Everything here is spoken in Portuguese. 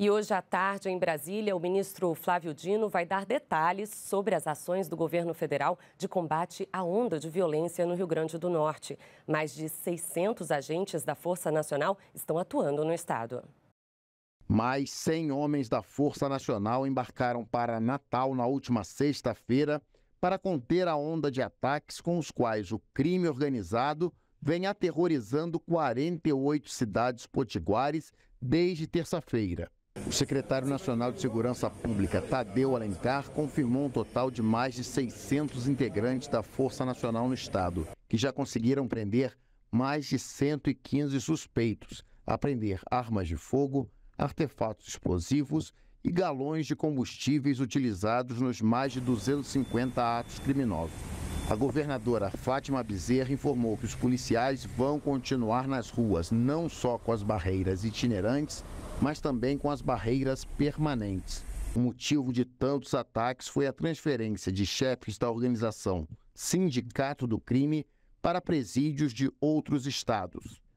E hoje à tarde, em Brasília, o ministro Flávio Dino vai dar detalhes sobre as ações do governo federal de combate à onda de violência no Rio Grande do Norte. Mais de 600 agentes da Força Nacional estão atuando no estado. Mais 100 homens da Força Nacional embarcaram para Natal na última sexta-feira para conter a onda de ataques com os quais o crime organizado vem aterrorizando 48 cidades potiguares desde terça-feira. O secretário nacional de Segurança Pública, Tadeu Alencar, confirmou um total de mais de 600 integrantes da Força Nacional no Estado, que já conseguiram prender mais de 115 suspeitos, apreender armas de fogo, artefatos explosivos e galões de combustíveis utilizados nos mais de 250 atos criminosos. A governadora Fátima Bezerra informou que os policiais vão continuar nas ruas, não só com as barreiras itinerantes, mas também com as barreiras permanentes. O motivo de tantos ataques foi a transferência de chefes da organização Sindicato do Crime para presídios de outros estados.